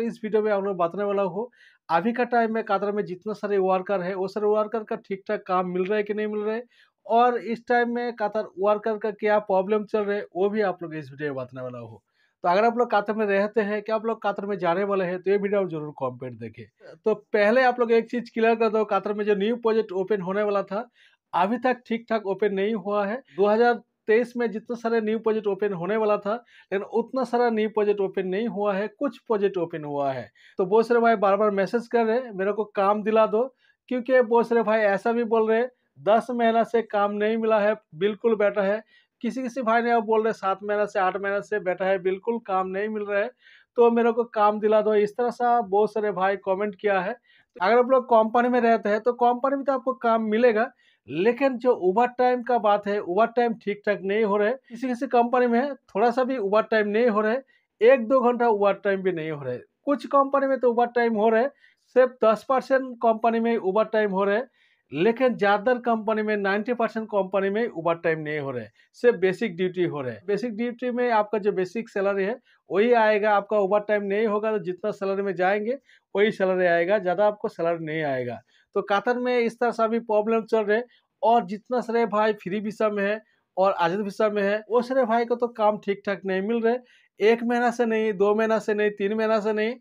इस वीडियो में हम लोग बताने वाला हो अभी का टाइम में कतर में जितना सारे वर्कर है वो सारे वर्कर का ठीक ठाक काम मिल रहा है कि नहीं मिल रहा है और इस टाइम में कातर वर्कर का क्या प्रॉब्लम चल रहे वो भी आप लोग इस वीडियो में बताने वाला हो तो अगर आप लोग कातर में रहते हैं क्या आप लोग कातर में जाने वाले हैं तो ये वीडियो जरूर कॉम्पेट देखें तो पहले आप लोग एक चीज़ क्लियर कर दो कातर में जो न्यू प्रोजेक्ट ओपन होने वाला था अभी तक ठीक ठाक ओपन नहीं हुआ है 2000 तेईस में जितना सारे न्यू प्रोजेक्ट ओपन होने वाला था लेकिन उतना सारा न्यू प्रोजेक्ट ओपन नहीं हुआ है कुछ प्रोजेक्ट ओपन हुआ है तो बहुत सारे भाई बार बार मैसेज कर रहे हैं मेरे को काम दिला दो क्योंकि बहुत सारे भाई ऐसा भी बोल रहे हैं दस महीना से काम नहीं मिला है बिल्कुल बैठा है किसी किसी भाई ने अब बोल रहे सात महीना से आठ महीना से बैठा है बिल्कुल काम नहीं मिल रहा है तो मेरे को काम दिला दो इस तरह सा बहुत सारे भाई कमेंट किया है अगर आप लोग कंपनी में रहते हैं तो कंपनी में तो आपको काम मिलेगा लेकिन जो ओवर टाइम का बात है ओवर टाइम ठीक ठाक नहीं हो रहे किसी किसी कंपनी में थोड़ा सा भी ओवर टाइम नहीं हो रहे एक दो घंटा ओवर टाइम भी नहीं हो रहे कुछ कंपनी में तो ओवर टाइम हो रहे सिर्फ दस परसेंट कंपनी में ओवर टाइम हो रहे लेकिन ज़्यादातर कंपनी में नाइन्टी परसेंट कंपनी में ओवर टाइम नहीं हो रहे सिर्फ बेसिक ड्यूटी हो रहे बेसिक ड्यूटी में आपका जो बेसिक सैलरी है वही आएगा आपका ओवर टाइम नहीं होगा तो जितना सैलरी में जाएंगे वही सैलरी आएगा ज़्यादा आपको सैलरी नहीं आएगा तो कतर में इस तरह से अभी प्रॉब्लम चल रहे और जितना सारे भाई फ्री वीसा में है और आजाद वीसा में है वो सारे भाई को तो काम ठीक ठाक नहीं मिल रहे एक महीना से नहीं दो महीना से नहीं तीन महीना से नहीं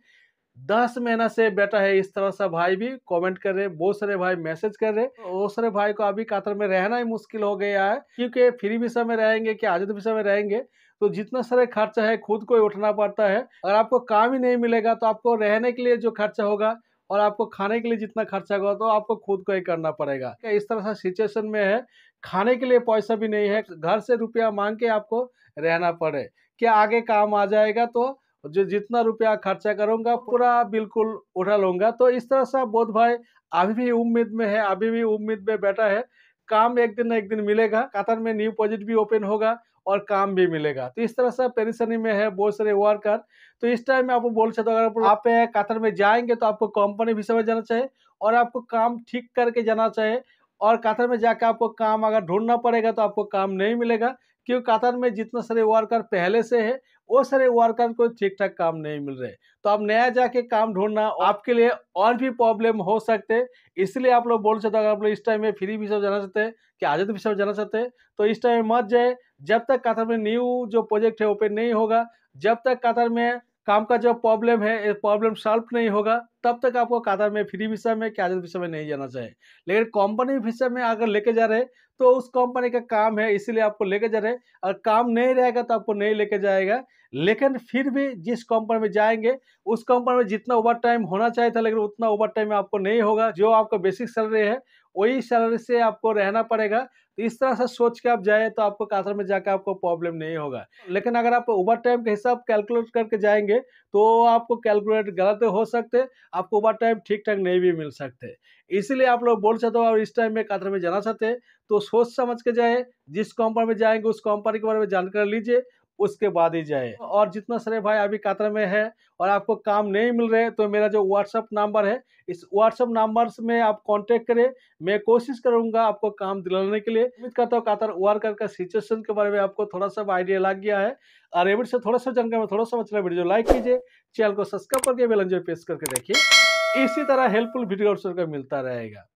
दस महीना से बेटा है इस तरह से भाई भी कमेंट कर रहे बहुत सारे भाई मैसेज कर रहे बहुत सारे भाई को अभी कातर में रहना ही मुश्किल हो गया है क्योंकि फ्री विषय में रहेंगे कि आजाद विषय में रहेंगे तो जितना सारे खर्चा है खुद को ही उठना पड़ता है अगर आपको काम ही नहीं मिलेगा तो आपको रहने के लिए जो खर्चा होगा और आपको खाने के लिए जितना खर्चा होगा तो आपको खुद को ही करना पड़ेगा क्या इस तरह से सिचुएशन में है खाने के लिए पैसा भी नहीं है घर से रुपया मांग के आपको रहना पड़े क्या आगे काम आ जाएगा तो जो जितना रुपया खर्चा करूंगा पूरा बिल्कुल उठा लूंगा तो इस तरह से बोध भाई अभी भी उम्मीद में है अभी भी उम्मीद में बैठा है काम एक दिन एक दिन मिलेगा कतर में न्यू प्रोजेक्ट भी ओपन होगा और काम भी मिलेगा तो इस तरह से परेशानी में है बहुत सारे वर्कर तो इस टाइम में आपको बोल सकता हूँ अगर आप कतर में जाएंगे तो आपको कंपनी भी समझ जाना चाहिए और आपको काम ठीक करके जाना चाहिए और कतर में जाकर आपको काम अगर ढूंढना पड़ेगा तो आपको काम नहीं मिलेगा क्योंकि कतर में जितना सारे वर्कर पहले से है वो सारे वर्कर को ठीक ठाक काम नहीं मिल रहे तो आप नया जाके काम ढूंढना आपके लिए और भी प्रॉब्लम हो सकते हैं इसलिए आप लोग बोल सकते हो अगर आप लोग इस टाइम में फ्री भी सब जाना चाहते हैं कि आज़ाद सब जाना चाहते हैं तो इस टाइम में मत जाए जब तक कतर में न्यू जो प्रोजेक्ट है ओपन नहीं होगा जब तक कतर में काम का जो प्रॉब्लम है प्रॉब्लम सॉल्व नहीं होगा तब तक आपको कातर में फ्री विषय में क्या विषय में नहीं जाना चाहिए लेकिन कंपनी विषय में अगर लेके जा रहे तो उस कंपनी का काम है इसीलिए आपको लेके जा रहे और काम नहीं रहेगा तो आपको नहीं लेके जाएगा लेकिन फिर भी जिस कंपनी में जाएंगे उस कंपनी में जितना ओवर टाइम होना चाहिए था लेकिन उतना ओवर टाइम आपको नहीं होगा जो आपका बेसिक सैलरी है वही सैलरी से आपको रहना पड़ेगा तो इस तरह से सोच के आप जाए तो आपको कातर में जाकर आपको प्रॉब्लम नहीं होगा लेकिन अगर आप ओवर टाइम के हिसाब कैलकुलेट करके जाएंगे तो आपको कैलकुलेट गलत हो सकते आपको ओवर टाइम ठीक ठाक नहीं भी मिल सकते इसीलिए आप लोग बोल सकते हो और इस टाइम में कातर में जाना चाहते तो सोच समझ के जाए जिस कंपनी में जाएंगे उस कंपनी के बारे में जानकारी लीजिए उसके बाद ही जाए और जितना सारे भाई अभी कतर में है और आपको काम नहीं मिल रहे तो मेरा जो व्हाट्सअप नंबर है इस व्हाट्सअप नंबर में आप कॉन्टेक्ट करें मैं कोशिश करूंगा आपको काम दिलाने के लिए उम्मीद करता हूँ कतर वर्कर का सिचुएशन के बारे में आपको थोड़ा सा आइडिया लग गया है और रेविड से थोड़ा सा जानकारी थोड़ा सा अच्छा वीडियो लाइक कीजिए चैनल को सब्सक्राइब करके बेलन जो प्रेस करके देखिए इसी तरह हेल्पफुल वीडियो का मिलता रहेगा